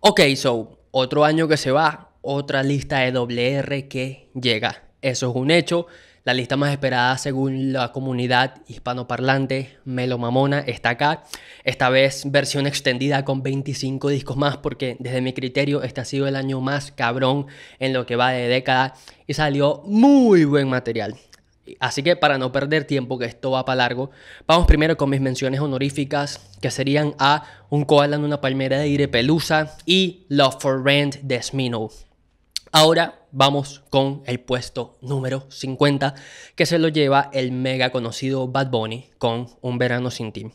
Ok, so, otro año que se va, otra lista de WR que llega. Eso es un hecho. La lista más esperada según la comunidad hispanoparlante Melomamona está acá. Esta vez versión extendida con 25 discos más porque desde mi criterio este ha sido el año más cabrón en lo que va de década y salió muy buen material. Así que para no perder tiempo, que esto va para largo, vamos primero con mis menciones honoríficas, que serían a Un koala en una palmera de aire pelusa y Love for Rent de Smino. Ahora vamos con el puesto número 50, que se lo lleva el mega conocido Bad Bunny con Un verano sin ti.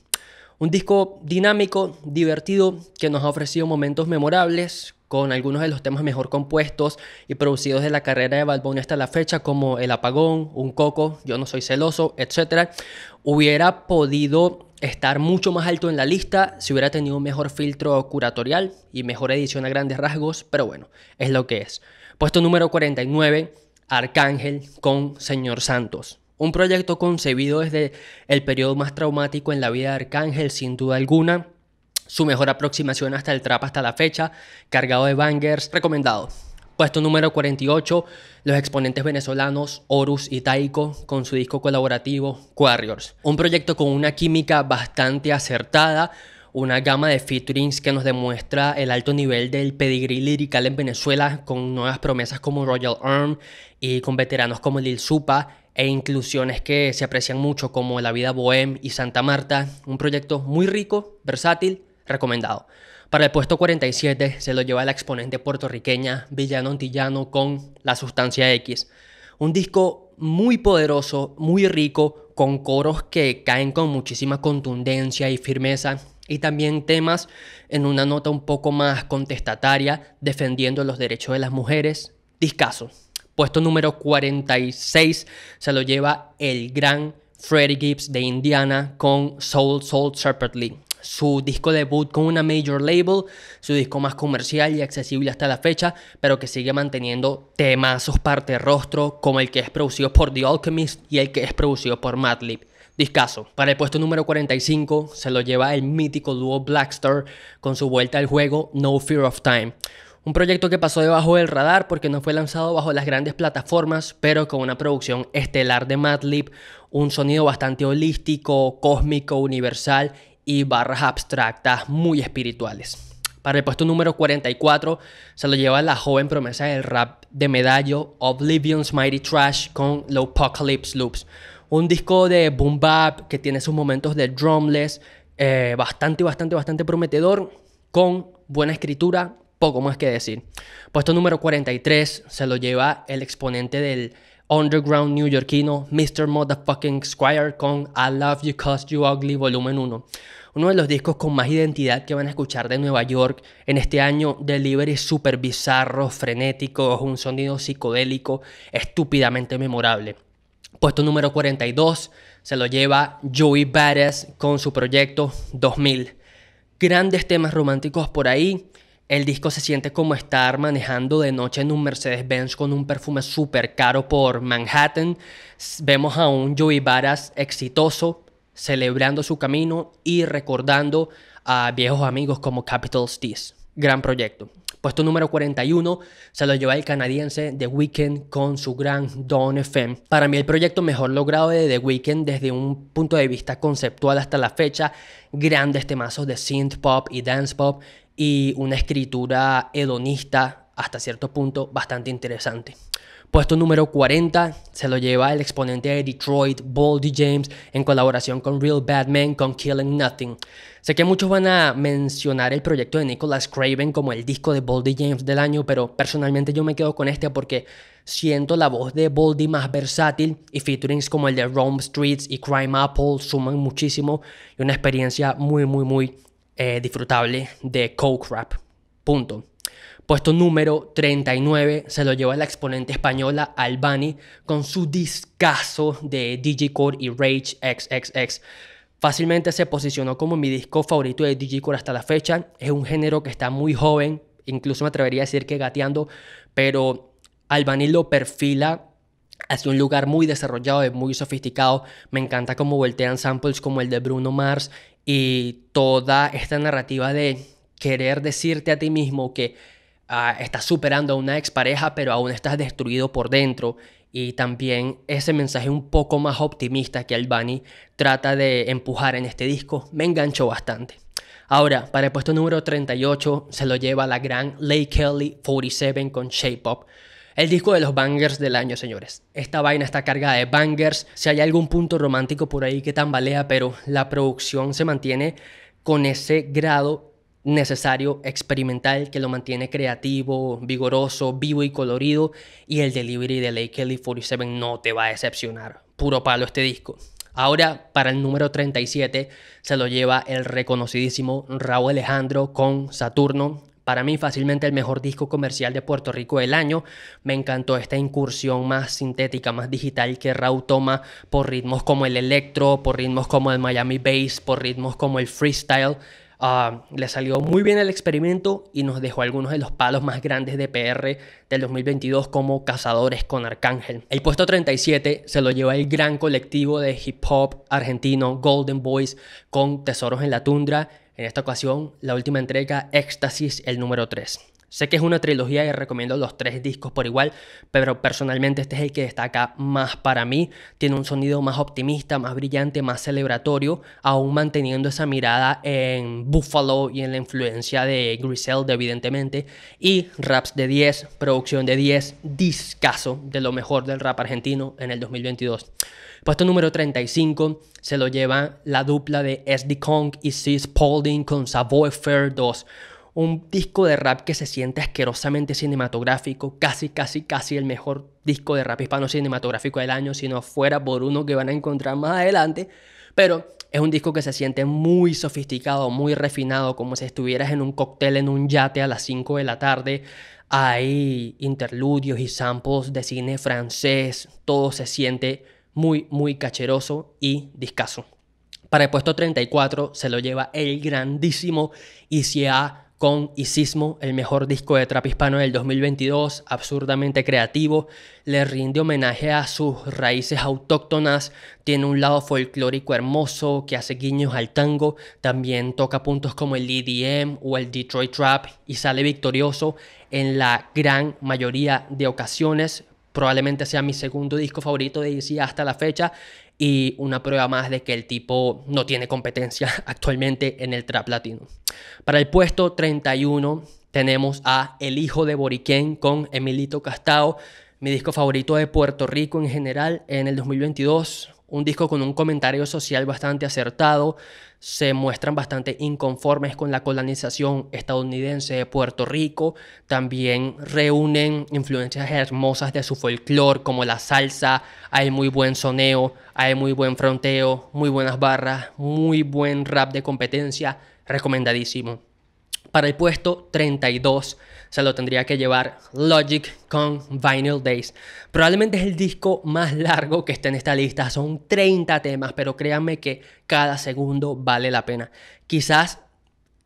Un disco dinámico, divertido, que nos ha ofrecido momentos memorables con algunos de los temas mejor compuestos y producidos de la carrera de Balbón hasta la fecha, como El Apagón, Un Coco, Yo No Soy Celoso, etc., hubiera podido estar mucho más alto en la lista si hubiera tenido un mejor filtro curatorial y mejor edición a grandes rasgos, pero bueno, es lo que es. Puesto número 49, Arcángel con Señor Santos. Un proyecto concebido desde el periodo más traumático en la vida de Arcángel, sin duda alguna, su mejor aproximación hasta el trap hasta la fecha, cargado de bangers, recomendado. Puesto número 48, los exponentes venezolanos Horus y Taiko con su disco colaborativo Warriors. Un proyecto con una química bastante acertada, una gama de featurings que nos demuestra el alto nivel del pedigrí lirical en Venezuela con nuevas promesas como Royal Arm y con veteranos como Lil Supa e inclusiones que se aprecian mucho como La Vida Bohem y Santa Marta. Un proyecto muy rico, versátil, recomendado. Para el puesto 47 se lo lleva la exponente puertorriqueña Villano Antillano con La Sustancia X. Un disco muy poderoso, muy rico, con coros que caen con muchísima contundencia y firmeza y también temas en una nota un poco más contestataria defendiendo los derechos de las mujeres. Discaso. Puesto número 46 se lo lleva el gran Freddie Gibbs de Indiana con Soul Soul Separately su disco debut con una major label, su disco más comercial y accesible hasta la fecha, pero que sigue manteniendo temazos parte rostro como el que es producido por The Alchemist y el que es producido por Madlib. Discaso. Para el puesto número 45 se lo lleva el mítico dúo Blackstar con su vuelta al juego No Fear of Time. Un proyecto que pasó debajo del radar porque no fue lanzado bajo las grandes plataformas, pero con una producción estelar de Madlib, un sonido bastante holístico, cósmico, universal y barras abstractas muy espirituales. Para el puesto número 44 se lo lleva la joven promesa del rap de medallo Oblivion's Mighty Trash con Low Apocalypse Loops. Un disco de boom bap que tiene sus momentos de drumless, eh, bastante, bastante, bastante prometedor, con buena escritura, poco más que decir. Puesto número 43 se lo lleva el exponente del underground Yorkino, Mr. Motherfucking Squire con I Love You Cause You Ugly Volumen 1. Uno de los discos con más identidad que van a escuchar de Nueva York en este año, delivery super bizarro, frenético, un sonido psicodélico estúpidamente memorable. Puesto número 42 se lo lleva Joey Badass con su proyecto 2000. Grandes temas románticos por ahí, el disco se siente como estar manejando de noche en un Mercedes-Benz con un perfume súper caro por Manhattan. Vemos a un Joey Baras exitoso celebrando su camino y recordando a viejos amigos como Capital Steez. Gran proyecto. Puesto número 41 se lo lleva el canadiense The Weeknd con su gran Dawn FM. Para mí el proyecto mejor logrado de The Weeknd desde un punto de vista conceptual hasta la fecha. Grandes temazos de synth pop y dance pop y una escritura hedonista hasta cierto punto bastante interesante. Puesto número 40 se lo lleva el exponente de Detroit, Baldy James, en colaboración con Real Batman con Killing Nothing. Sé que muchos van a mencionar el proyecto de Nicholas Craven como el disco de Baldy James del año, pero personalmente yo me quedo con este porque siento la voz de Baldy más versátil y featurings como el de Rome Streets y Crime Apple suman muchísimo y una experiencia muy, muy, muy eh, disfrutable de Coke Rap. Punto. Puesto número 39 se lo lleva la exponente española Albani con su discazo de Digicore y Rage XXX. Fácilmente se posicionó como mi disco favorito de Digicore hasta la fecha. Es un género que está muy joven, incluso me atrevería a decir que gateando, pero Albani lo perfila hacia un lugar muy desarrollado y muy sofisticado. Me encanta cómo voltean samples como el de Bruno Mars y toda esta narrativa de querer decirte a ti mismo que ah, estás superando a una expareja pero aún estás destruido por dentro y también ese mensaje un poco más optimista que Albany trata de empujar en este disco me enganchó bastante. Ahora, para el puesto número 38 se lo lleva la gran Lake Kelly 47 con Shape Up. El disco de los bangers del año, señores. Esta vaina está cargada de bangers. Si hay algún punto romántico por ahí que tambalea, pero la producción se mantiene con ese grado necesario, experimental, que lo mantiene creativo, vigoroso, vivo y colorido. Y el delivery de Lake Kelly 47 no te va a decepcionar. Puro palo este disco. Ahora, para el número 37, se lo lleva el reconocidísimo Raúl Alejandro con Saturno. Para mí fácilmente el mejor disco comercial de Puerto Rico del año. Me encantó esta incursión más sintética, más digital que Rau toma por ritmos como el electro, por ritmos como el Miami Bass, por ritmos como el freestyle. Ah, le salió muy bien el experimento y nos dejó algunos de los palos más grandes de PR del 2022 como Cazadores con Arcángel. El puesto 37 se lo lleva el gran colectivo de hip hop argentino Golden Boys con Tesoros en la Tundra en esta ocasión, la última entrega, Éxtasis, el número 3. Sé que es una trilogía y recomiendo los tres discos por igual, pero personalmente este es el que destaca más para mí. Tiene un sonido más optimista, más brillante, más celebratorio, aún manteniendo esa mirada en Buffalo y en la influencia de Griselda, evidentemente. Y raps de 10, producción de 10, discaso de lo mejor del rap argentino en el 2022. Puesto número 35 se lo lleva la dupla de SD Kong y C. Paulding con Savoy Fair 2. Un disco de rap que se siente asquerosamente cinematográfico, casi, casi, casi el mejor disco de rap hispano cinematográfico del año, si no fuera por uno que van a encontrar más adelante. Pero es un disco que se siente muy sofisticado, muy refinado, como si estuvieras en un cóctel en un yate a las 5 de la tarde. Hay interludios y samples de cine francés, todo se siente muy, muy cacheroso y discaso. Para el puesto 34 se lo lleva el grandísimo ICA con Isismo, el mejor disco de trap hispano del 2022, absurdamente creativo, le rinde homenaje a sus raíces autóctonas, tiene un lado folclórico hermoso que hace guiños al tango, también toca puntos como el EDM o el Detroit Trap y sale victorioso en la gran mayoría de ocasiones, probablemente sea mi segundo disco favorito de DC hasta la fecha y una prueba más de que el tipo no tiene competencia actualmente en el trap latino. Para el puesto 31 tenemos a El hijo de Boriquén con Emilito Castao, mi disco favorito de Puerto Rico en general en el 2022 un disco con un comentario social bastante acertado, se muestran bastante inconformes con la colonización estadounidense de Puerto Rico, también reúnen influencias hermosas de su folclore como la salsa, hay muy buen soneo, hay muy buen fronteo, muy buenas barras, muy buen rap de competencia, recomendadísimo. Para el puesto 32 se lo tendría que llevar Logic con Vinyl Days. Probablemente es el disco más largo que esté en esta lista. Son 30 temas, pero créanme que cada segundo vale la pena. Quizás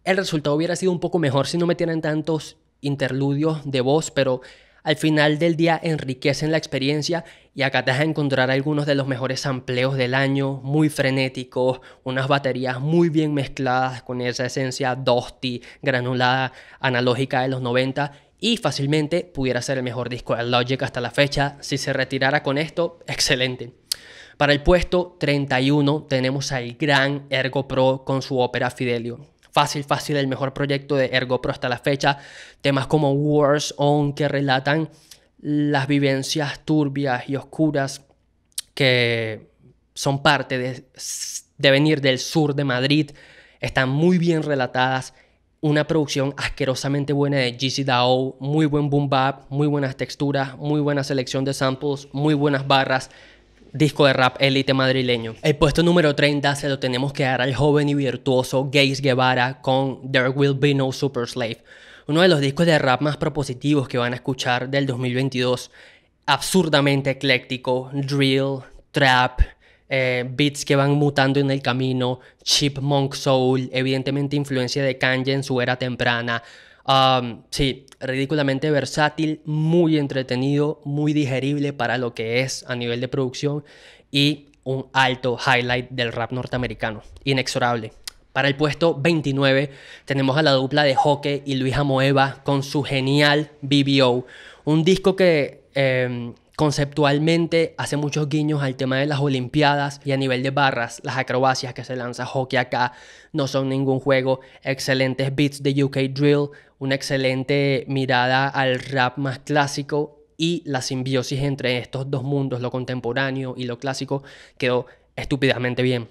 el resultado hubiera sido un poco mejor si no me tienen tantos interludios de voz, pero al final del día enriquecen la experiencia y acá te vas encontrar algunos de los mejores amplios del año, muy frenéticos, unas baterías muy bien mezcladas con esa esencia dusty, granulada, analógica de los 90 y fácilmente pudiera ser el mejor disco de Logic hasta la fecha. Si se retirara con esto, excelente. Para el puesto 31 tenemos al gran Ergo Pro con su ópera Fidelio fácil, fácil el mejor proyecto de Ergo Pro hasta la fecha. Temas como Wars On que relatan las vivencias turbias y oscuras que son parte de, venir del sur de Madrid. Están muy bien relatadas una producción asquerosamente buena de GC Dao, muy buen boom bap, muy buenas texturas, muy buena selección de samples, muy buenas barras disco de rap élite madrileño. El puesto número 30 se lo tenemos que dar al joven y virtuoso Gays Guevara con There Will Be No Super Slave, uno de los discos de rap más propositivos que van a escuchar del 2022. Absurdamente ecléctico, drill, trap, eh, beats que van mutando en el camino, chipmunk soul, evidentemente influencia de Kanye en su era temprana, sí, ridículamente versátil, muy entretenido, muy digerible para lo que es a nivel de producción y un alto highlight del rap norteamericano, inexorable. Para el puesto 29 tenemos a la dupla de Hockey y Luis Amoeba con su genial BBO, un disco que... Em, Conceptualmente hace muchos guiños al tema de las Olimpiadas y a nivel de barras, las acrobacias que se lanza hockey acá no son ningún juego. Excelentes beats de UK Drill, una excelente mirada al rap más clásico y la simbiosis entre estos dos mundos, lo contemporáneo y lo clásico, quedó estúpidamente bien.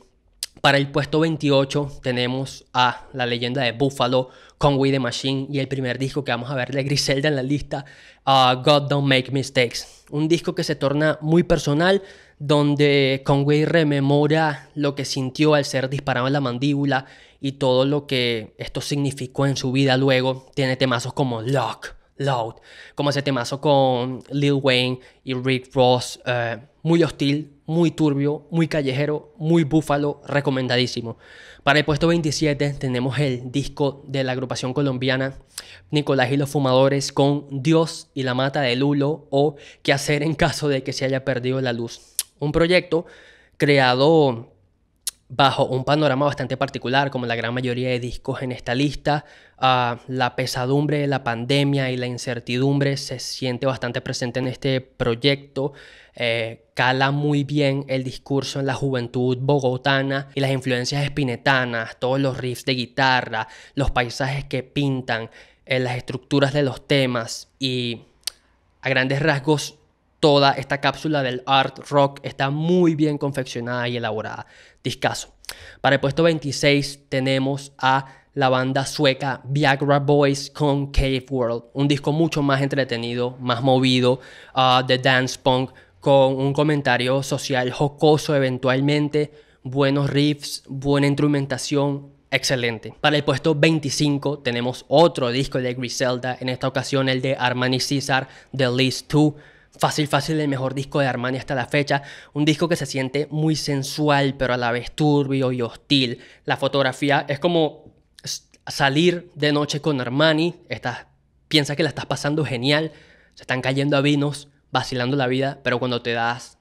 Para el puesto 28 tenemos a la leyenda de Buffalo, Conway the Machine y el primer disco que vamos a ver de Griselda en la lista, uh, God Don't Make Mistakes un disco que se torna muy personal, donde Conway rememora lo que sintió al ser disparado en la mandíbula y todo lo que esto significó en su vida luego. Tiene temazos como Lock, Loud, como ese temazo con Lil Wayne y Rick Ross, eh, muy hostil, muy turbio, muy callejero, muy búfalo, recomendadísimo. Para el puesto 27 tenemos el disco de la agrupación colombiana Nicolás y los Fumadores con Dios y la Mata de Lulo o qué hacer en caso de que se haya perdido la luz. Un proyecto creado bajo un panorama bastante particular, como la gran mayoría de discos en esta lista, ah, la pesadumbre de la pandemia y la incertidumbre se siente bastante presente en este proyecto. Eh, cala muy bien el discurso en la juventud bogotana y las influencias espinetanas, todos los riffs de guitarra, los paisajes que pintan, en eh, las estructuras de los temas y a grandes rasgos toda esta cápsula del art rock está muy bien confeccionada y elaborada. Discaso. Para el puesto 26 tenemos a la banda sueca Viagra Boys con Cave World, un disco mucho más entretenido, más movido, ah, de dance punk, con un comentario social jocoso eventualmente, buenos riffs, buena instrumentación, excelente. Para el puesto 25 tenemos otro disco de Griselda, en esta ocasión el de Armani César, The List 2. Fácil, fácil, el mejor disco de Armani hasta la fecha. Un disco que se siente muy sensual, pero a la vez turbio y hostil. La fotografía es como salir de noche con Armani. Estás, piensas que la estás pasando genial. Se están cayendo a vinos vacilando la vida, pero cuando te das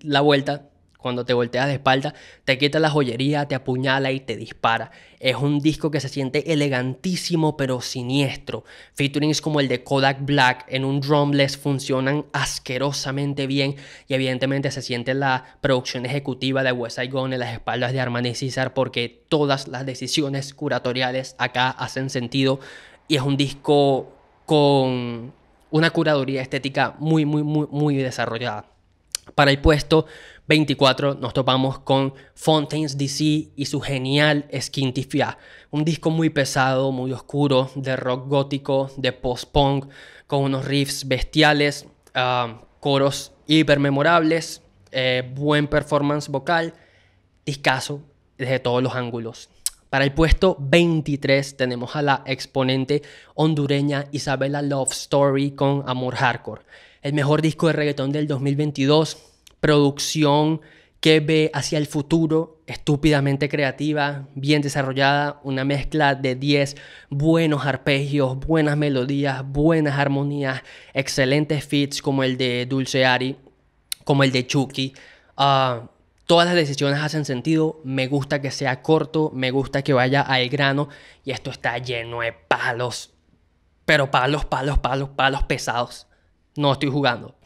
la vuelta, cuando te volteas de espalda, te quita la joyería, te apuñala y te dispara. Es un disco que se siente elegantísimo pero siniestro. Featurings como el de Kodak Black en un drumless funcionan asquerosamente bien y evidentemente se siente la producción ejecutiva de West Saigon en las espaldas de Armani César porque todas las decisiones curatoriales acá hacen sentido y es un disco con una curaduría estética muy, muy, muy, muy desarrollada. Para el puesto 24 nos topamos con Fontaines DC y su genial Skintifia, un disco muy pesado, muy oscuro, de rock gótico, de post-punk, con unos riffs bestiales, ah, coros hipermemorables, eh, buen performance vocal, discazo desde todos los ángulos. Para el puesto 23 tenemos a la exponente hondureña Isabella Love Story con Amor Hardcore. El mejor disco de reggaetón del 2022, producción que ve hacia el futuro, estúpidamente creativa, bien desarrollada, una mezcla de 10 buenos arpegios, buenas melodías, buenas armonías, excelentes fits como el de Dulce Ari, como el de Chucky. Ah, Todas las decisiones hacen sentido, me gusta que sea corto, me gusta que vaya al grano y esto está lleno de palos, pero palos, palos, palos, palos pesados. No estoy jugando.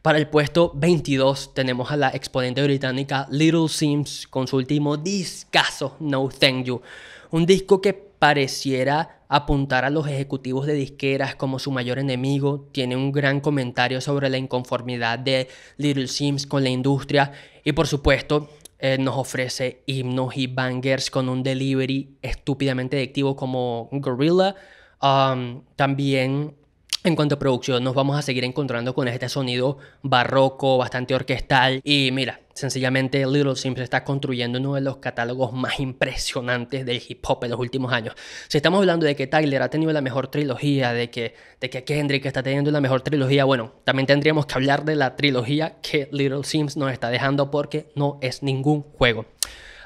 Para el puesto 22 tenemos a la exponente británica Little Sims con su último discazo, No Thank You. Un disco que pareciera apuntar a los ejecutivos de disqueras como su mayor enemigo, tiene un gran comentario sobre la inconformidad de Little Sims con la industria y por supuesto eh, nos ofrece himnos y bangers con un delivery estúpidamente adictivo como Gorilla. Um, también en cuanto a producción, nos vamos a seguir encontrando con este sonido barroco, bastante orquestal. Y mira, sencillamente Little Sims está construyendo uno de los catálogos más impresionantes del hip hop en los últimos años. Si estamos hablando de que Tyler ha tenido la mejor trilogía, de que, de que Kendrick está teniendo la mejor trilogía, bueno, también tendríamos que hablar de la trilogía que Little Sims nos está dejando porque no es ningún juego.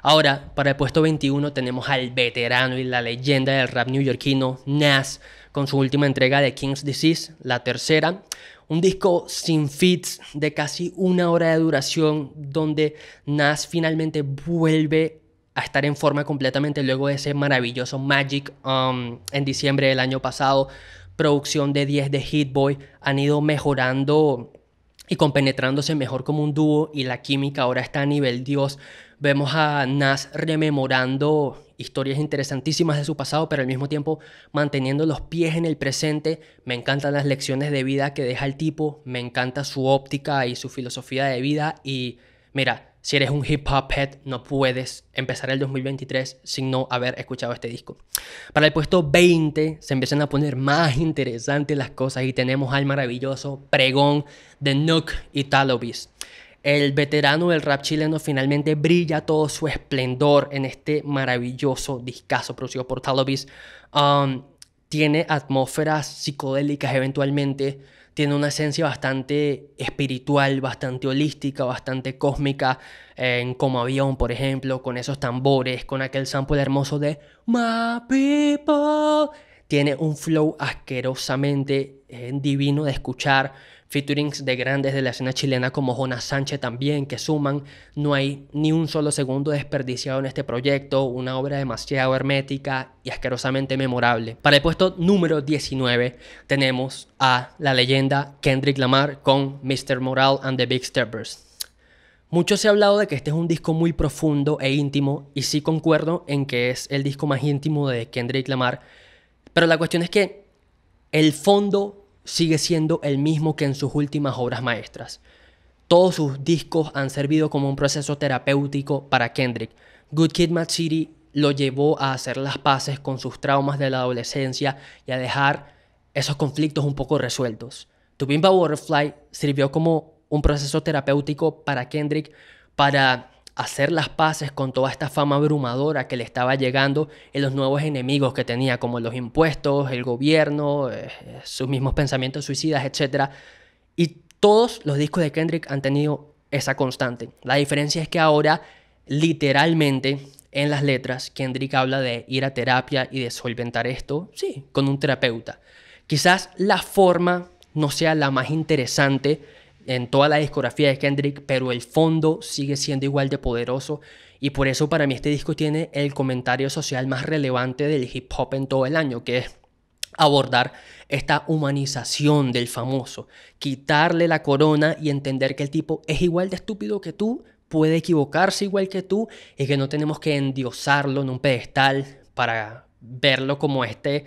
Ahora, para el puesto 21 tenemos al veterano y la leyenda del rap newyorkino Nas con su última entrega de King's Disease, la tercera. Un disco sin fits de casi una hora de duración donde Nas finalmente vuelve a estar en forma completamente luego de ese maravilloso Magic um, en diciembre del año pasado. Producción de 10 de Hit Boy han ido mejorando y compenetrándose mejor como un dúo y la química ahora está a nivel Dios. Vemos a Nas rememorando historias interesantísimas de su pasado, pero al mismo tiempo manteniendo los pies en el presente. Me encantan las lecciones de vida que deja el tipo, me encanta su óptica y su filosofía de vida y mira, si eres un hip hop head, no puedes empezar el 2023 sin no haber escuchado este disco. Para el puesto 20 se empiezan a poner más interesantes las cosas y tenemos al maravilloso pregón de Nook y Talobis el veterano del rap chileno finalmente brilla todo su esplendor en este maravilloso discazo producido por Talobis. Um, tiene atmósferas psicodélicas eventualmente, tiene una esencia bastante espiritual, bastante holística, bastante cósmica, en Como Avión, por ejemplo, con esos tambores, con aquel sample hermoso de My People. Tiene un flow asquerosamente eh, divino de escuchar featurings de grandes de la escena chilena como Jonas Sánchez también, que suman. No hay ni un solo segundo desperdiciado en este proyecto, una obra demasiado hermética y asquerosamente memorable. Para el puesto número 19 tenemos a la leyenda Kendrick Lamar con Mr. Moral and the Big Steppers. Mucho se ha hablado de que este es un disco muy profundo e íntimo, y sí concuerdo en que es el disco más íntimo de Kendrick Lamar, pero la cuestión es que el fondo sigue siendo el mismo que en sus últimas obras maestras. Todos sus discos han servido como un proceso terapéutico para Kendrick. Good Kid Mad City lo llevó a hacer las paces con sus traumas de la adolescencia y a dejar esos conflictos un poco resueltos. To Bimba Butterfly sirvió como un proceso terapéutico para Kendrick para hacer las paces con toda esta fama abrumadora que le estaba llegando en los nuevos enemigos que tenía, como los impuestos, el gobierno, eh, sus mismos pensamientos suicidas, etc. Y todos los discos de Kendrick han tenido esa constante. La diferencia es que ahora, literalmente, en las letras, Kendrick habla de ir a terapia y de solventar esto, sí, con un terapeuta. Quizás la forma no sea la más interesante, en toda la discografía de Kendrick, pero el fondo sigue siendo igual de poderoso y por eso para mí este disco tiene el comentario social más relevante del hip hop en todo el año, que es abordar esta humanización del famoso, quitarle la corona y entender que el tipo es igual de estúpido que tú, puede equivocarse igual que tú y que no tenemos que endiosarlo en un pedestal para verlo como este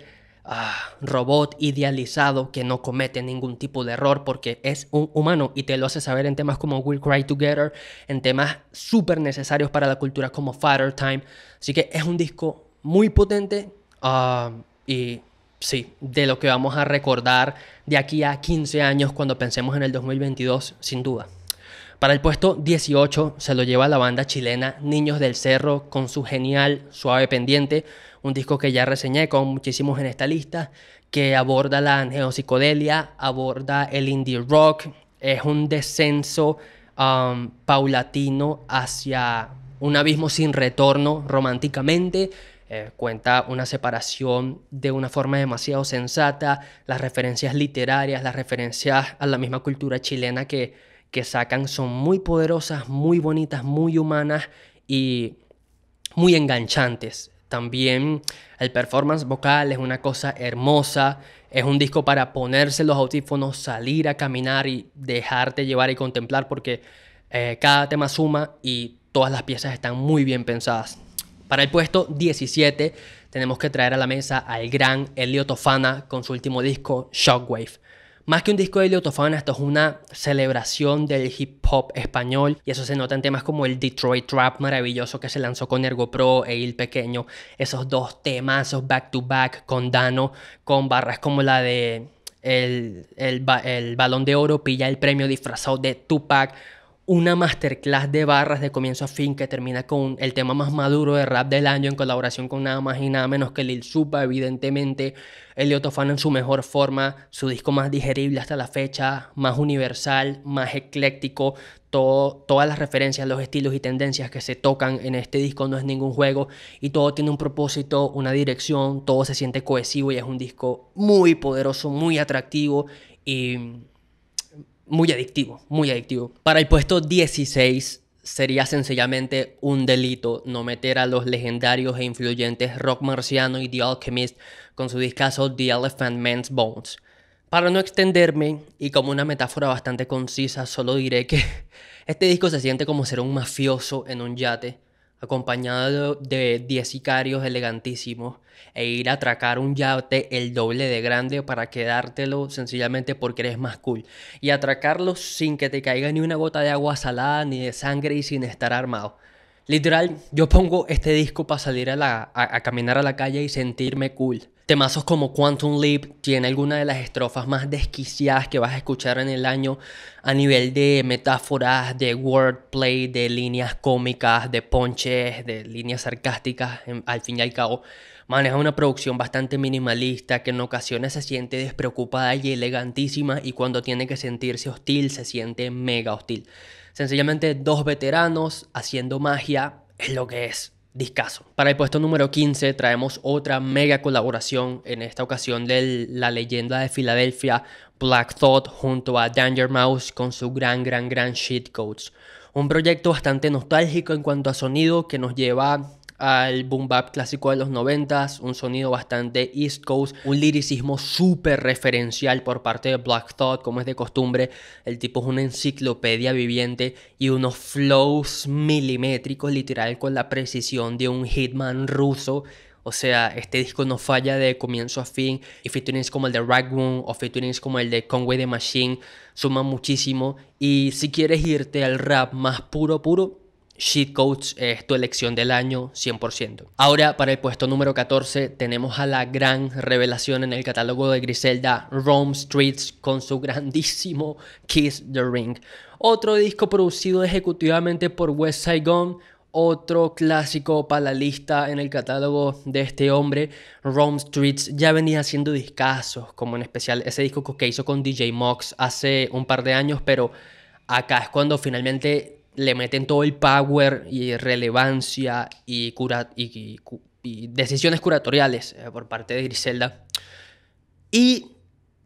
Ah, robot idealizado que no comete ningún tipo de error porque es un humano y te lo hace saber en temas como We'll Cry Together, en temas súper necesarios para la cultura como Fire Time. Así que es un disco muy potente ah, y sí, de lo que vamos a recordar de aquí a 15 años cuando pensemos en el 2022, sin duda. Para el puesto 18 se lo lleva la banda chilena Niños del Cerro con su genial Suave Pendiente un disco que ya reseñé con muchísimos en esta lista, que aborda la neopsicodelia, aborda el indie rock, es un descenso um, paulatino hacia un abismo sin retorno románticamente. Eh, cuenta una separación de una forma demasiado sensata, las referencias literarias, las referencias a la misma cultura chilena que, que sacan son muy poderosas, muy bonitas, muy humanas y muy enganchantes. También el performance vocal es una cosa hermosa. Es un disco para ponerse los audífonos, salir a caminar y dejarte llevar y contemplar porque eh, cada tema suma y todas las piezas están muy bien pensadas. Para el puesto 17 tenemos que traer a la mesa al gran Elio Tofana con su último disco Shockwave. Más que un disco de Leotofana, esto es una celebración del hip hop español y eso se nota en temas como el Detroit Trap maravilloso que se lanzó con Ergo Pro e Il Pequeño, esos dos temas, esos back to back con Dano, con barras como la de el, el Balón de Oro, pilla el premio disfrazado de Tupac una masterclass de barras de comienzo a fin que termina con el tema más maduro de rap del año en colaboración con nada más y nada menos que Lil Supa, evidentemente. el en su mejor forma, su disco más digerible hasta la fecha, más universal, más ecléctico. Todo, todas las referencias, los estilos y tendencias que se tocan en este disco no es ningún juego y todo tiene un propósito, una dirección, todo se siente cohesivo y es un disco muy poderoso, muy atractivo y muy adictivo, muy adictivo. Para el puesto 16 sería sencillamente un delito no meter a los legendarios e influyentes Rock Marciano y The Alchemist con su discazo The Elephant Man's Bones. Para no extenderme y como una metáfora bastante concisa, solo diré que este disco se siente como ser un mafioso en un yate acompañado de 10 sicarios elegantísimos, e ir a atracar un yate el doble de grande para quedártelo sencillamente porque eres más cool. Y atracarlo sin que te caiga ni una gota de agua salada, ni de sangre y sin estar armado. Literal, yo pongo este disco para salir a, a caminar a la calle y sentirme cool. Temazos como Quantum Leap tiene alguna de las estrofas más desquiciadas que vas a escuchar en el año a nivel de metáforas, de wordplay, de líneas cómicas, de ponches, de líneas sarcásticas, em, al fin y al cabo. Maneja una producción bastante minimalista que en ocasiones se siente despreocupada y elegantísima y cuando tiene que sentirse hostil se siente mega hostil. Sencillamente dos veteranos haciendo magia es lo que es. Discaso. Para el puesto número 15 traemos otra mega colaboración, en esta ocasión de la leyenda de Filadelfia, Black Thought, junto a Danger Mouse con su gran, gran, gran Shit Codes. Un proyecto bastante nostálgico en cuanto a sonido que nos lleva al boom bap clásico de los 90s, un sonido bastante East Coast, un liricismo súper referencial por parte de Black Thought, como es de costumbre. El tipo es una enciclopedia viviente y unos flows milimétricos, literal, con la precisión de un hitman ruso. O sea, este disco no falla de comienzo a fin. Y featurings como el de Ragmoon o featurings como el de Conway the Machine suman muchísimo. Y si quieres irte al rap más puro, puro, Sheet Coach es tu elección del año 100%. Ahora para el puesto número 14 tenemos a la gran revelación en el catálogo de Griselda, Rome Streets, con su grandísimo Kiss the Ring. Otro disco producido ejecutivamente por West Saigon, otro clásico para la lista en el catálogo de este hombre, Rome Streets, ya venía haciendo discasos, como en especial ese disco que hizo con DJ Mox hace un par de años, pero acá es cuando finalmente le meten todo el power y relevancia y, cura y, decisiones curatoriales eh, por parte de Griselda. Y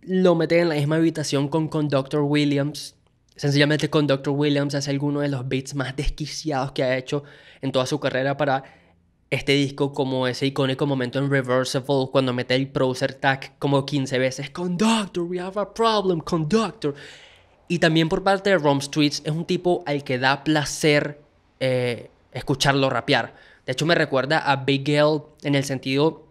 lo meten en la misma habitación con Conductor Williams. Sencillamente Conductor Williams hace alguno de los beats más desquiciados que ha hecho en toda su carrera para este disco como ese icónico momento en Reversible cuando mete el Proser Tag como 15 veces. Conductor, we have a problem, Conductor. Y también por parte de Rom Streets, es un tipo al que da placer eh, escucharlo rapear. De hecho, me recuerda a Big en el sentido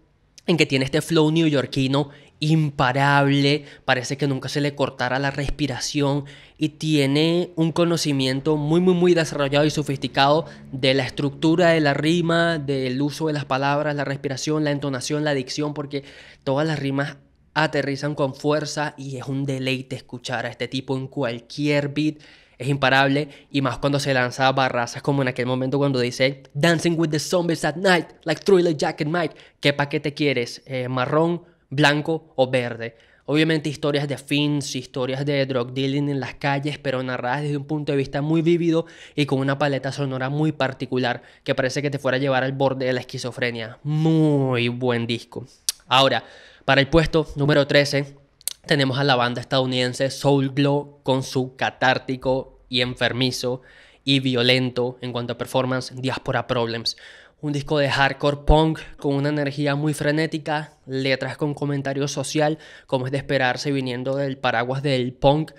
en que tiene este flow neoyorquino imparable, parece que nunca se le cortara la respiración y tiene un conocimiento muy muy muy desarrollado y sofisticado de la estructura de la rima, del uso de las palabras, la respiración, la entonación, la dicción, porque todas las rimas aterrizan con fuerza y es un deleite escuchar a este tipo en cualquier beat. Es imparable y más cuando se lanza barrazas como en aquel momento cuando dice Dancing with the Zombies at Night, like Thriller Jack and Mike. ¿Qué paquete quieres? Eh, ¿Marrón, blanco o verde? Obviamente historias de fins, historias de drug dealing en las calles, pero narradas desde un punto de vista muy vívido y con una paleta sonora muy particular que parece que te fuera a llevar al borde de la esquizofrenia. Muy buen disco. Ahora, para el puesto número 13 tenemos a la banda estadounidense Soul Glow con su catártico y enfermizo y violento en cuanto a performance Diaspora Problems. Un disco de hardcore punk con una energía muy frenética, letras con comentario social, como es de esperarse viniendo del paraguas del punk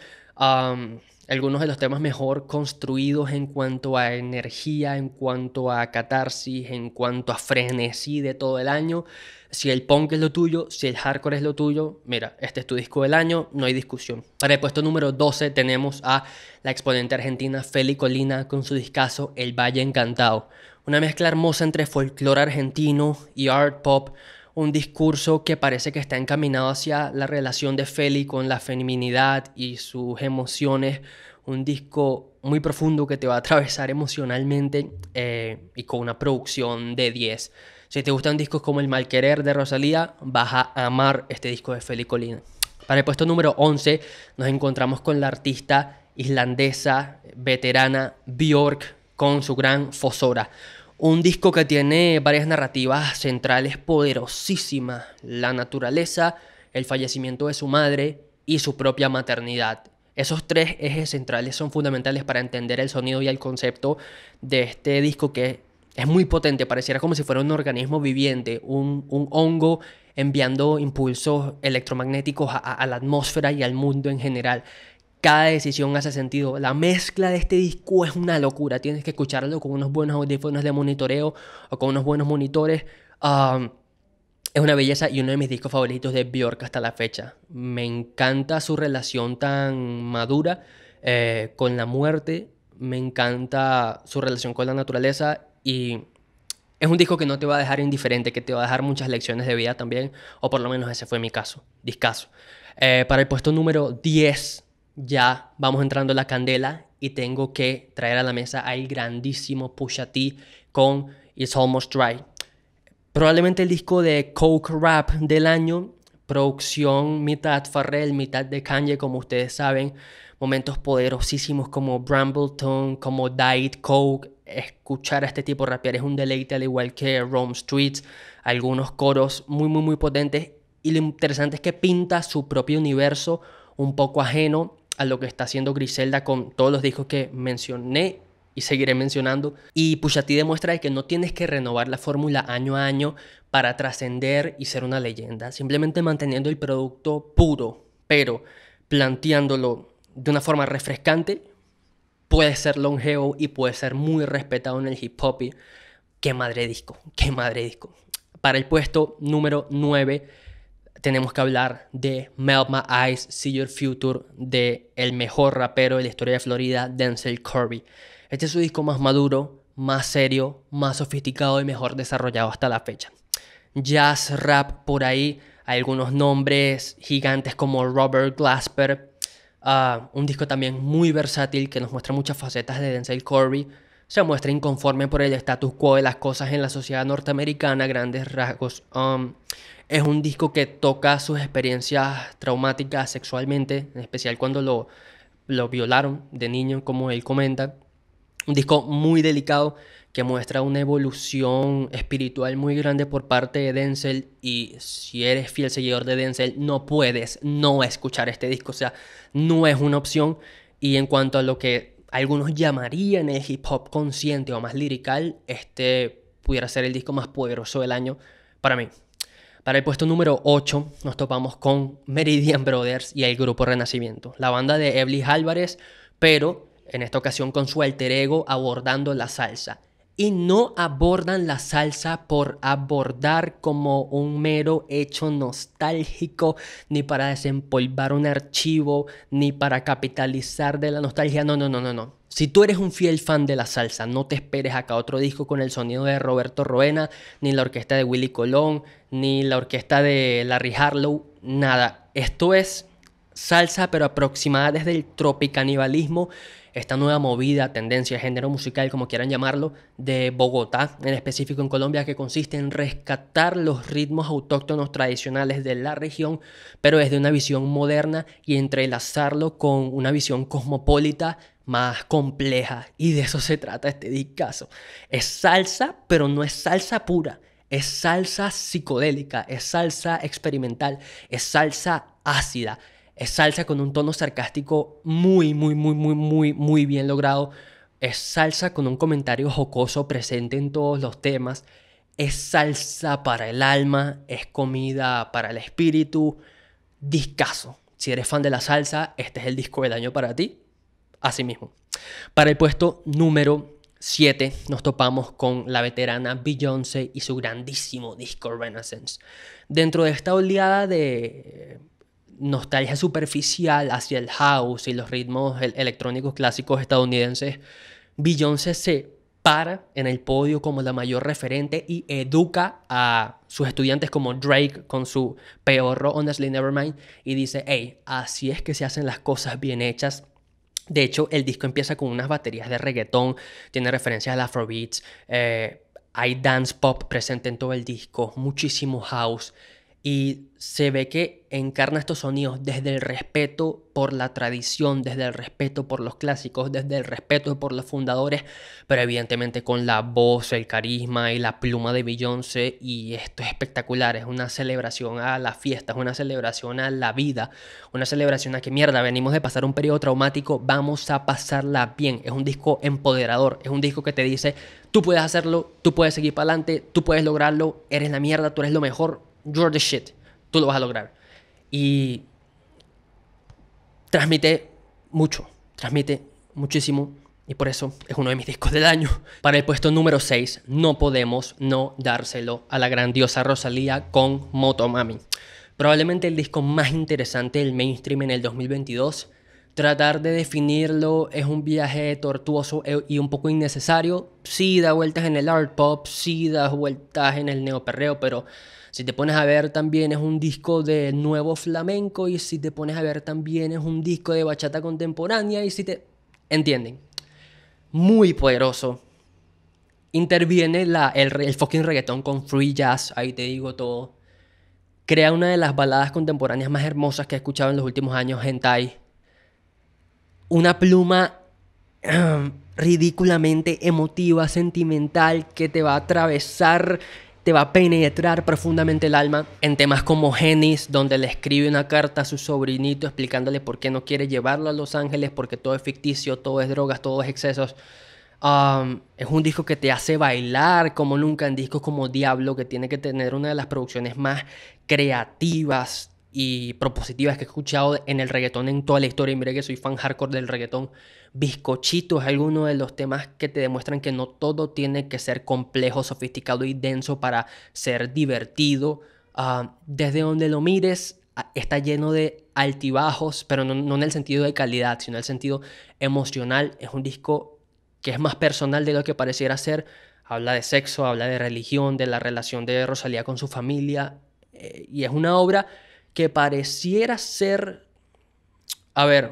algunos de los temas mejor construidos en cuanto a energía, en cuanto a catarsis, en cuanto a frenesí de todo el año. Si el punk es lo tuyo, si el hardcore es lo tuyo, mira, este es tu disco del año, no hay discusión. Para el puesto número 12 tenemos a la exponente argentina Feli Colina con su discazo El Valle Encantado. Una mezcla hermosa entre folclore argentino y art pop un discurso que parece que está encaminado hacia la relación de Feli con la feminidad y sus emociones, un disco muy profundo que te va a atravesar emocionalmente eh, y con una producción de 10. Si te gustan discos como El Mal Querer de Rosalía, vas a amar este disco de Feli Colina. Para el puesto número 11 nos encontramos con la artista islandesa veterana Björk con su gran Fosora un disco que tiene varias narrativas centrales poderosísimas, la naturaleza, el fallecimiento de su madre y su propia maternidad. Esos tres ejes centrales son fundamentales para entender el sonido y el concepto de este disco que es muy potente, pareciera como si fuera un organismo viviente, un, hongo enviando impulsos electromagnéticos a, la atmósfera y al mundo en general. Cada decisión hace sentido. La mezcla de este disco es una locura. Tienes que escucharlo con unos buenos audífonos de monitoreo o con unos buenos monitores. es una belleza y uno de mis discos favoritos de Bjork hasta la fecha. Me encanta su relación tan madura eh, con la muerte. Me encanta su relación con la naturaleza y es un disco que no te va a dejar indiferente, que te va a dejar muchas lecciones de vida también, o por lo menos ese fue mi caso, discaso. Eh, para el puesto número 10 ya vamos entrando la candela y tengo que traer a la mesa al grandísimo Pusha T con It's Almost Dry Probablemente el disco de Coke Rap del año, producción mitad Farrell, mitad de Kanye, como ustedes saben. Momentos poderosísimos como Brambleton, como Diet Coke. Escuchar a este tipo rapear es un deleite, al igual que Rome Streets. Algunos coros muy, muy, muy potentes. Y lo interesante es que pinta su propio universo un poco ajeno a lo que está haciendo Griselda con todos los discos que mencioné y seguiré mencionando. Y Pushati demuestra que no tienes que renovar la fórmula año a año para trascender y ser una leyenda, simplemente manteniendo el producto puro, pero planteándolo de una forma refrescante, puede ser longevo y puede ser muy respetado en el hip hop. Y qué madre disco, qué madre disco. Para el puesto número 9 tenemos que hablar de Melt My Eyes, See Your Future, de el mejor rapero de la historia de Florida, Denzel Curry. Este es su disco más maduro, más serio, más sofisticado y mejor desarrollado hasta la fecha. Jazz, rap, por ahí, hay algunos nombres gigantes como Robert Glasper, ah, un disco también muy versátil que nos muestra muchas facetas de Denzel Curry se muestra inconforme por el status quo de las cosas en la sociedad norteamericana, grandes rasgos. Um, es un disco que toca sus experiencias traumáticas sexualmente, en especial cuando lo, lo violaron de niño, como él comenta. Un disco muy delicado que muestra una evolución espiritual muy grande por parte de Denzel y si eres fiel seguidor de Denzel no puedes no escuchar este disco, o sea, no es una opción y en cuanto a lo que algunos llamarían el hip hop consciente o más lirical, este pudiera ser el disco más poderoso del año para mí. Para el puesto número 8 nos topamos con Meridian Brothers y el grupo Renacimiento, la banda de Evelyn Álvarez, pero en esta ocasión con su alter ego abordando la salsa y no abordan la salsa por abordar como un mero hecho nostálgico, ni para desempolvar un archivo, ni para capitalizar de la nostalgia. No, no, no, no, no. Si tú eres un fiel fan de la salsa, no te esperes acá otro disco con el sonido de Roberto Roena, ni la orquesta de Willy Colón, ni la orquesta de Larry Harlow, nada. Esto es salsa, pero aproximada desde el tropicanibalismo esta nueva movida, tendencia, género musical, como quieran llamarlo, de Bogotá, en específico en Colombia, que consiste en rescatar los ritmos autóctonos tradicionales de la región, pero desde una visión moderna y entrelazarlo con una visión cosmopolita más compleja. Y de eso se trata este discazo. Es salsa, pero no es salsa pura. Es salsa psicodélica, es salsa experimental, es salsa ácida, es salsa con un tono sarcástico muy, muy, muy, muy, muy, muy bien logrado. Es salsa con un comentario jocoso presente en todos los temas. Es salsa para el alma, es comida para el espíritu. Discaso. Si eres fan de la salsa, este es el disco del año para ti. Así mismo. Para el puesto número 7 nos topamos con la veterana Beyoncé y su grandísimo disco Renaissance. Dentro de esta oleada de nostalgia superficial hacia el house y los ritmos electrónicos clásicos estadounidenses, Beyoncé se para en el podio como la mayor referente y educa a sus estudiantes como Drake con su peor Honestly Nevermind y dice, hey, así es que se hacen las cosas bien hechas. De hecho, el disco empieza con unas baterías de reggaetón, tiene referencias al Afrobeats, eh, hay dance pop presente en todo el disco, muchísimo house y se ve que encarna estos sonidos desde el respeto por la tradición, desde el respeto por los clásicos, desde el respeto por los fundadores, pero evidentemente con la voz, el carisma y la pluma de Beyoncé y esto es espectacular, es una celebración a la fiesta, es una celebración a la vida, una celebración a que mierda, venimos de pasar un periodo traumático, vamos a pasarla bien, es un disco empoderador, es un disco que te dice, tú puedes hacerlo, tú puedes seguir para adelante, tú puedes lograrlo, eres la mierda, tú eres lo mejor, You're the shit. Tú lo vas a lograr. Y transmite mucho, transmite muchísimo. Y por eso es uno de mis discos del año. Para el puesto número 6, no podemos no dárselo a la grandiosa Rosalía con Motomami. Probablemente el disco más interesante del mainstream en el 2022. Tratar de definirlo es un viaje tortuoso e, y un poco innecesario. Sí da vueltas en el art pop, sí da vueltas en el neoperreo, pero si te pones a ver también es un disco de nuevo flamenco y si te pones a ver también es un disco de bachata contemporánea y si te... ¿Entienden? Muy poderoso. Interviene el, el fucking reggaetón con free jazz, ahí te digo todo. Crea una de las baladas contemporáneas más hermosas que he escuchado en los últimos años, Hentai. Una pluma ridículamente emotiva, sentimental, que te va a atravesar te va a penetrar profundamente el alma en temas como Genis, donde le escribe una carta a su sobrinito explicándole por qué no quiere llevarlo a Los Ángeles, porque todo es ficticio, todo es drogas, todo es excesos. es un disco que te hace bailar como nunca en discos como Diablo, que tiene que tener una de las producciones más creativas y propositivas que he escuchado en el reggaetón en toda la historia. Y mire que soy fan hardcore del reggaetón. Bizcochito es alguno de los temas que te demuestran que no todo tiene que ser complejo, sofisticado y denso para ser divertido. Ah, desde donde lo mires, ah, está lleno de altibajos, pero no, en el sentido de calidad, sino en el sentido emocional. Es un disco que es más personal de lo que pareciera ser. Habla de sexo, habla de religión, de la relación de Rosalía con su familia. Eh, y es una obra que pareciera ser, a ver,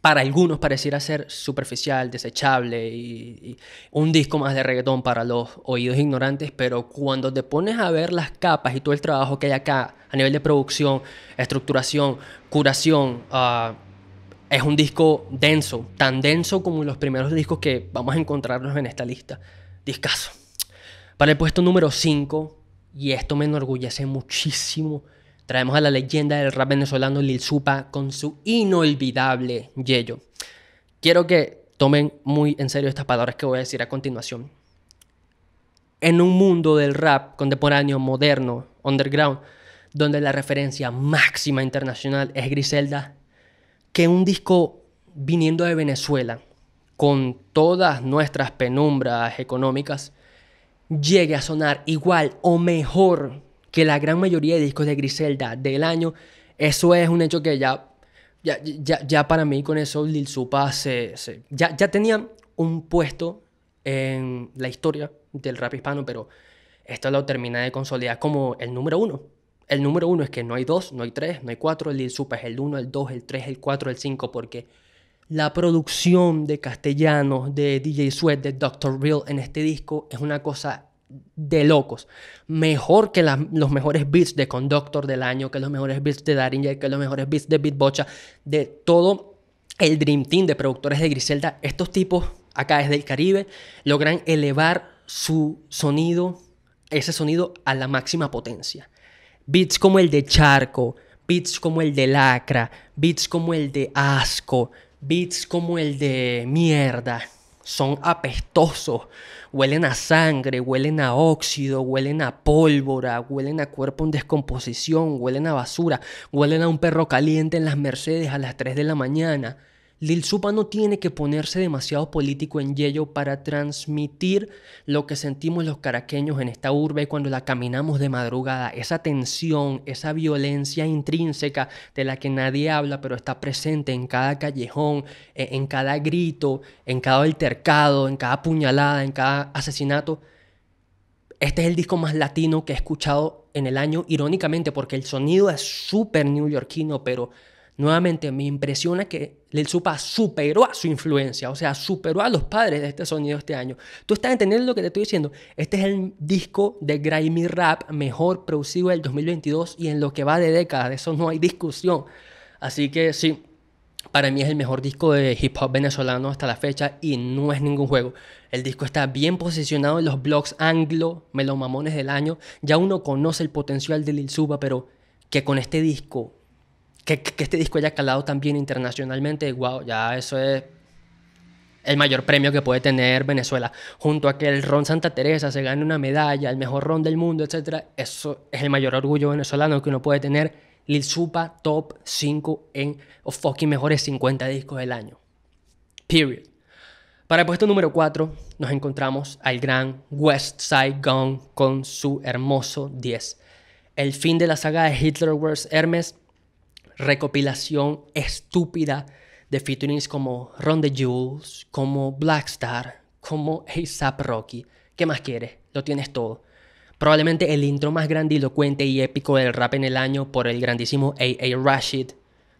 para algunos pareciera ser superficial, desechable y, un disco más de reggaetón para los oídos ignorantes, pero cuando te pones a ver las capas y todo el trabajo que hay acá a nivel de producción, estructuración, curación, ah, es un disco denso, tan denso como los primeros discos que vamos a encontrarnos en esta lista. Discaso. Para el puesto número 5, y esto me enorgullece muchísimo, traemos a la leyenda del rap venezolano Lil Supa con su inolvidable Yello. Quiero que tomen muy en serio estas palabras que voy a decir a continuación. En un mundo del rap contemporáneo, moderno, underground, donde la referencia máxima internacional es Griselda, que un disco viniendo de Venezuela, con todas nuestras penumbras económicas, llegue a sonar igual o mejor que la gran mayoría de discos de Griselda del año, eso es un hecho que ya, ya, para mí con eso Lil Supa se, ya, ya tenía un puesto en la historia del rap hispano, pero esto lo termina de consolidar como el número uno. El número uno es que no hay dos, no hay tres, no hay cuatro. Lil Supa es el uno, el dos, el tres, el cuatro, el cinco, porque la producción de castellanos, de DJ Sweat, de Dr. Real en este disco es una cosa de locos. Mejor que los mejores beats de Conductor del año, que los mejores beats de Daringer que los mejores beats de Beat Bocha, de todo el Dream Team de productores de Griselda. Estos tipos, acá desde el Caribe, logran elevar su sonido, ese sonido a la máxima potencia. Beats como el de Charco, beats como el de Lacra, beats como el de Asco, beats como el de Mierda son apestosos, huelen a sangre, huelen a óxido, huelen a pólvora, huelen a cuerpo en descomposición, huelen a basura, huelen a un perro caliente en las Mercedes a las 3 de la mañana. Lil Supa no tiene que ponerse demasiado político en Yello para transmitir lo que sentimos los caraqueños en esta urbe cuando la caminamos de madrugada, esa tensión, esa violencia intrínseca de la que nadie habla, pero está presente en cada callejón, e-, en cada grito, en cada altercado, en cada puñalada, en cada asesinato. Este es el disco más latino que he escuchado en el año, irónicamente, porque el sonido es súper newyorkino, pero nuevamente me impresiona que Lil Supa superó a su influencia, o sea, superó a los padres de este sonido este año. Tú estás entendiendo lo que te estoy diciendo. Este es el disco de grimy rap mejor producido del 2022 y en lo que va de décadas, de eso no hay discusión. Así que sí, para mí es el mejor disco de hip hop venezolano hasta la fecha y no es ningún juego. El disco está bien posicionado en los blogs anglo, melomamones del año. Ya uno conoce el potencial de Lil Supa, pero que con este disco que, este disco haya calado bien internacionalmente, wow, ya eso es el mayor premio que puede tener Venezuela. Junto a que el Ron Santa Teresa se gane una medalla, el mejor Ron del mundo, etc. Eso es el mayor orgullo venezolano que uno puede tener. Lil Supa top 5 en los fucking mejores 50 discos del año. Period. Para el puesto número 4 nos encontramos al gran West Side Gun con su hermoso 10. El fin de la saga de Hitler vs. Hermes recopilación estúpida de featurings como Ron De Jules, como Blackstar, como ASAP Rocky. ¿Qué más quieres? Lo tienes todo. Probablemente el intro más grandilocuente y épico del rap en el año por el grandísimo A.A. Rashid.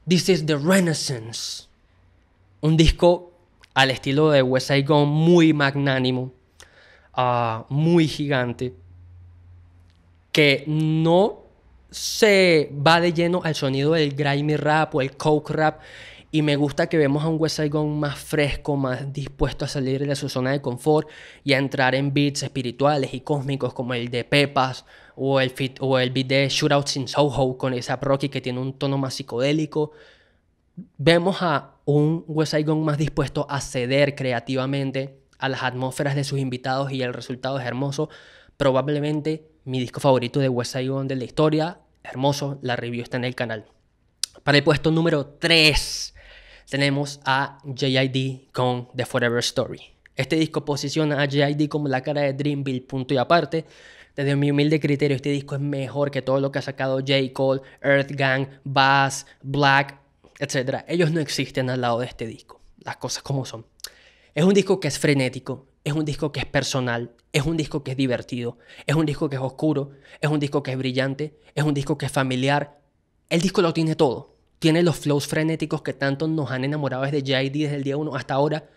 This is the Renaissance. Un disco al estilo de West Gone muy magnánimo, ah, muy gigante, que no se va de lleno al sonido del grimy rap o el coke rap. Y me gusta que vemos a un West Saigon más fresco, más dispuesto a salir de su zona de confort y a entrar en beats espirituales y cósmicos como el de Pepas o el, fit, o el beat de Shootouts in Soho con esa Rocky que tiene un tono más psicodélico. Vemos a un West Saigon más dispuesto a ceder creativamente a las atmósferas de sus invitados y el resultado es hermoso. Probablemente mi disco favorito de West Side de la historia. Hermoso, la review está en el canal. Para el puesto número 3 tenemos a JID con The Forever Story. Este disco posiciona a JID como la cara de Dreamville, punto y aparte. Desde mi humilde criterio, este disco es mejor que todo lo que ha sacado J. Cole, Earth Gang, Bass, Black, etc. Ellos no existen al lado de este disco. Las cosas como son. Es un disco que es frenético, es un disco que es personal, es un disco que es divertido, es un disco que es oscuro, es un disco que es brillante, es un disco que es familiar. El disco lo tiene todo. Tiene los flows frenéticos que tanto nos han enamorado desde JD, desde el día 1 hasta ahora.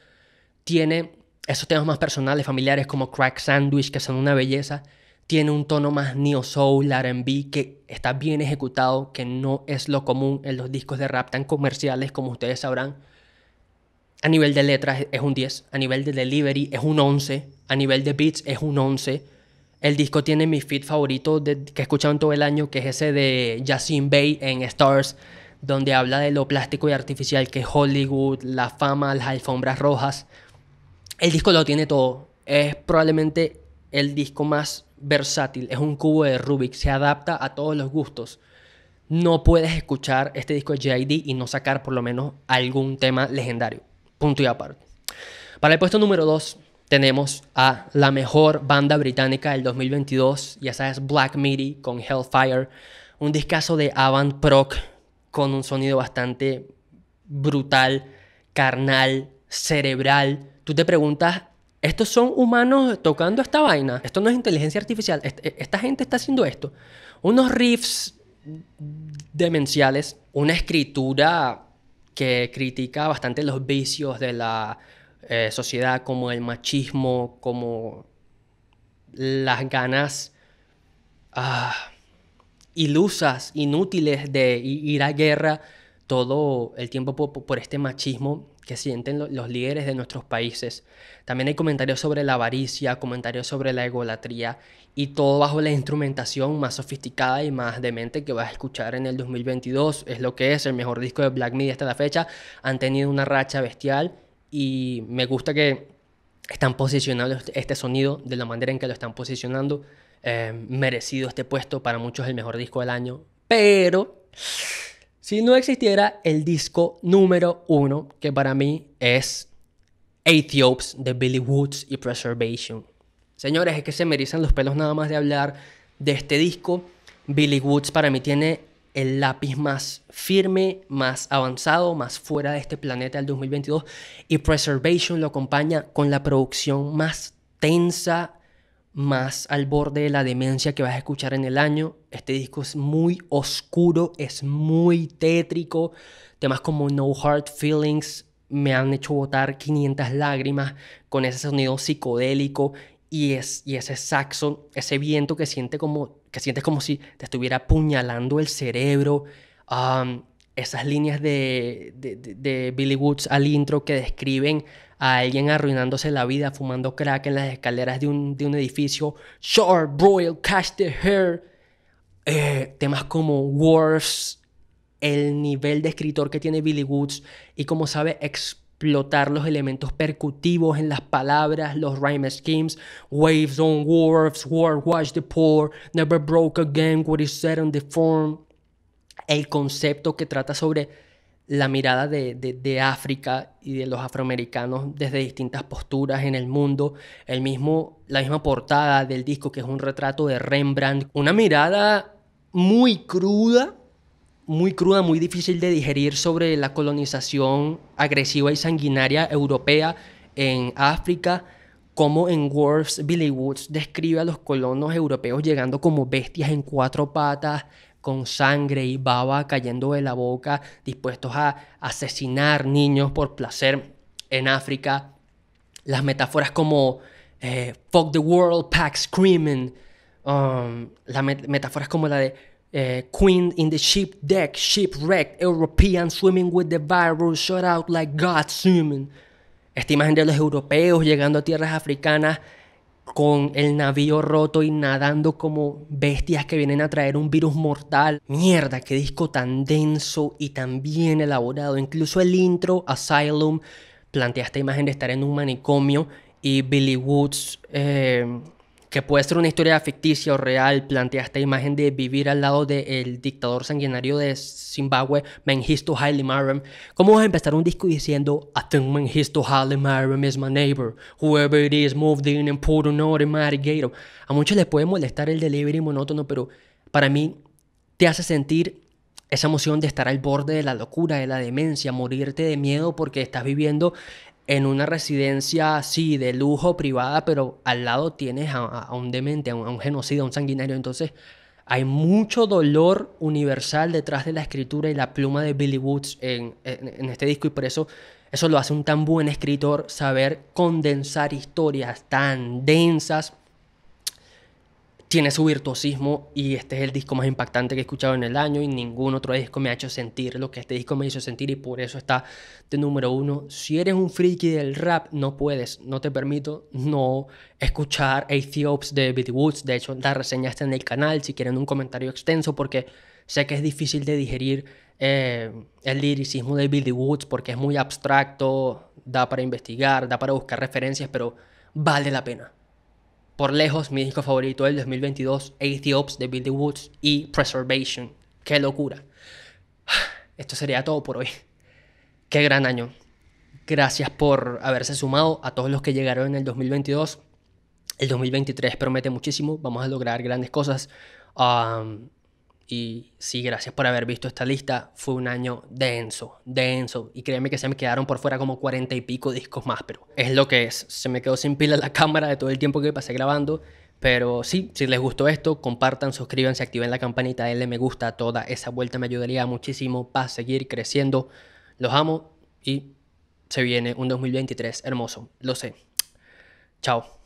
Tiene esos temas más personales, familiares como Crack Sandwich, que son una belleza. Tiene un tono más neo soul, RB, que está bien ejecutado, que no es lo común en los discos de rap tan comerciales como ustedes sabrán. A nivel de letras es un 10, a nivel de delivery es un 11, a nivel de beats es un 11. El disco tiene mi feed favorito que he escuchado en todo el año, que es ese de Jacin Bey en Stars, donde habla de lo plástico y artificial que es Hollywood, la fama, las alfombras rojas. El disco lo tiene todo. Es probablemente el disco más versátil. Es un cubo de Rubik. Se adapta a todos los gustos. No puedes escuchar este disco de JID y no sacar por lo menos algún tema legendario. Punto y aparte. Para el puesto número 2 tenemos a la mejor banda británica del 2022, ya sabes, Black Midi con Hellfire, un discazo de avant proc con un sonido bastante brutal, carnal, cerebral. Tú te preguntas, ¿estos son humanos tocando esta vaina? Esto no es inteligencia artificial, e, esta gente está haciendo esto. Unos riffs demenciales, una escritura que critica bastante los vicios de la eh, sociedad, como el machismo, como las ganas ah, ilusas, inútiles de ir a guerra todo el tiempo por este machismo que sienten los líderes de nuestros países. También hay comentarios sobre la avaricia, comentarios sobre la egolatría y todo bajo la instrumentación más sofisticada y más demente que vas a escuchar en el 2022. Es lo que es el mejor disco de Black Media hasta la fecha. Han tenido una racha bestial y me gusta que están posicionando este, este sonido de la manera en que lo están posicionando. Eh, merecido este puesto, para muchos el mejor disco del año, pero si no existiera el disco número uno, que para mí es Ethiopes de Billy Woods y Preservation. Señores, es que se me erizan los pelos nada más de hablar de este disco. Billy Woods para mí tiene el lápiz más firme, más avanzado, más fuera de este planeta del 2022. Y Preservation lo acompaña con la producción más tensa, más al borde de la demencia que vas a escuchar en el año. Este disco es muy oscuro, es muy tétrico. Temas como No Hard Feelings me han hecho botar 500 lágrimas con ese sonido psicodélico y, ese saxo, ese viento que, siente como, que sientes como si te estuviera apuñalando el cerebro. esas líneas de Billy Woods al intro que describen a alguien arruinándose la vida fumando crack en las escaleras de un, de un edificio. Short, broil, cash the hair. Eh, temas como Wars, el nivel de escritor que tiene Billy Woods y cómo sabe explotar los elementos percutivos en las palabras, los rhyme schemes, waves on wharves, war the poor, never broke again what is said on the form, el concepto que trata sobre la mirada de, de, África y de los afroamericanos desde distintas posturas en el mundo, el mismo, la misma portada del disco que es un retrato de Rembrandt, una mirada muy cruda, muy cruda, muy difícil de digerir sobre la colonización agresiva y sanguinaria europea en África, como en Words Billy Woods describe a los colonos europeos llegando como bestias en cuatro patas, con sangre y baba cayendo de la boca, dispuestos a asesinar niños por placer en África. Las metáforas como eh, fuck the world, pack screaming. Um, las metáforas como la de eh, Queen in the ship deck, shipwrecked, European swimming with the virus, shut out like God swimming. Esta imagen de los europeos llegando a tierras africanas con el navío roto y nadando como bestias que vienen a traer un virus mortal. Mierda, qué disco tan denso y tan bien elaborado. Incluso el intro, Asylum, plantea esta imagen de estar en un manicomio y Billy Woods eh, que puede ser una historia ficticia o real, plantea esta imagen de vivir al lado del dictador sanguinario de Zimbabue, Mengistu Haile Mariam. ¿Cómo vas a empezar un disco diciendo I think Haile is my neighbor, whoever it is moved in and put em. A muchos les puede molestar el delivery monótono, pero para mí te hace sentir esa emoción de estar al borde de la locura, de la demencia, morirte de miedo porque estás viviendo en una residencia así de lujo privada, pero al lado tienes a, un demente, a un, genocida, a un sanguinario. Entonces, hay mucho dolor universal detrás de la escritura y la pluma de Billy Woods en, en este disco y por eso eso lo hace un tan buen escritor saber condensar historias tan densas tiene su virtuosismo y este es el disco más impactante que he escuchado en el año y ningún otro disco me ha hecho sentir lo que este disco me hizo sentir y por eso está de número uno. Si eres un friki del rap, no puedes, no te permito no escuchar Atheops de Billy Woods. De hecho, la reseña está en el canal si quieren un comentario extenso porque sé que es difícil de digerir eh, el liricismo de Billy Woods porque es muy abstracto, da para investigar, da para buscar referencias, pero vale la pena. Por lejos, mi disco favorito del 2022, Ops de Billy Woods y Preservation. ¡Qué locura! Esto sería todo por hoy. ¡Qué gran año! Gracias por haberse sumado a todos los que llegaron en el 2022. El 2023 promete muchísimo, vamos a lograr grandes cosas. Um, y sí, gracias por haber visto esta lista. Fue un año denso, denso. Y créeme que se me quedaron por fuera como cuarenta y pico discos más, pero es lo que es. Se me quedó sin pila la cámara de todo el tiempo que pasé grabando. Pero sí, si les gustó esto, compartan, suscríbanse, activen la campanita, denle me gusta, toda esa vuelta me ayudaría muchísimo para seguir creciendo. Los amo y se viene un 2023 hermoso, lo sé. Chao.